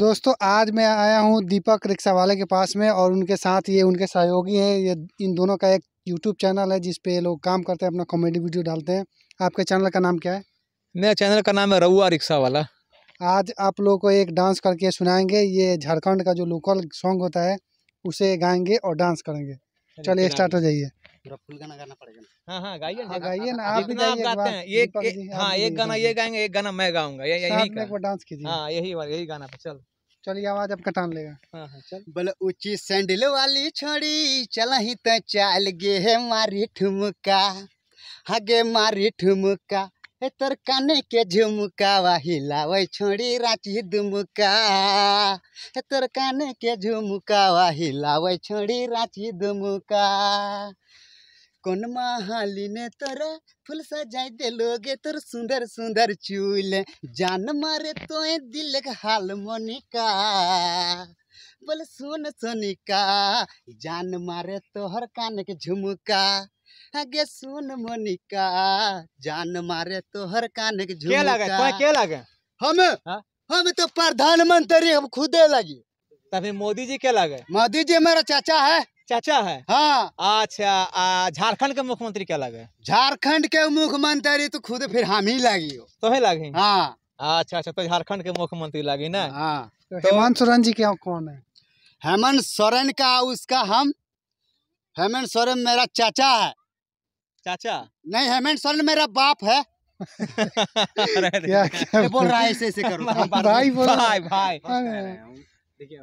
दोस्तों आज मैं आया हूँ दीपक रिक्शा वाले के पास में और उनके साथ ये उनके सहयोगी हैं ये इन दोनों का एक यूट्यूब चैनल है जिसपे ये लोग काम करते हैं अपना कॉमेडी वीडियो डालते हैं आपके चैनल का नाम क्या है मेरा चैनल का नाम है रउआ रिक्शा वाला आज आप लोगों को एक डांस करके सुनाएंगे ये झारखंड का जो लोकल सॉन्ग होता है उसे गाएंगे और डांस करेंगे चलिए स्टार्ट हो जाइए गाना गाना पड़ेगा ना यही डांस कीजिए हाँ, यही गाना चलो चलिए आवाज अब कटान लेगा हाँ, हाँ, बोले ऊंची सैंडल वाली छोड़ी चल ही तो चल गे मारी ठुमका हगे मारी ठुमका तोर के झुमका वही लावे छोड़ी रांची दुमका हे तोर के झुमका वही लावे छोड़ी रांची दुमका कौन माहाली ने तोरा फूल सजाई दे लोगे तोर सुंदर सुंदर चूल जान मारे तो दिल हाल मोनिका बोल सुन सोनिका जान मारे तोहर कान के झुमका आगे सुन मोनिका जान मारे तोहर कान के झुमका क्या लागे हम हाँ? हम तो प्रधानमंत्री हम खुदे लगी तभी मोदी जी क्या लगे मोदी जी मेरा चाचा है चाचा है हाँ अच्छा झारखंड के मुख्यमंत्री क्या लगे झारखंड के मुख्यमंत्री तो खुद फिर हम ही लगी तो है लगे हाँ अच्छा अच्छा तो झारखंड के मुख्यमंत्री लगी ना हाँ तो, हेमंत सोरेन जी क्या कौन है हेमंत सोरेन का उसका हम हेमंत सोरेन मेरा चाचा है चाचा नहीं हेमंत सोरेन मेरा बाप है क्या, क्या बोल रहा है ऐसे ऐसे करो भाई भाई भाई देखिए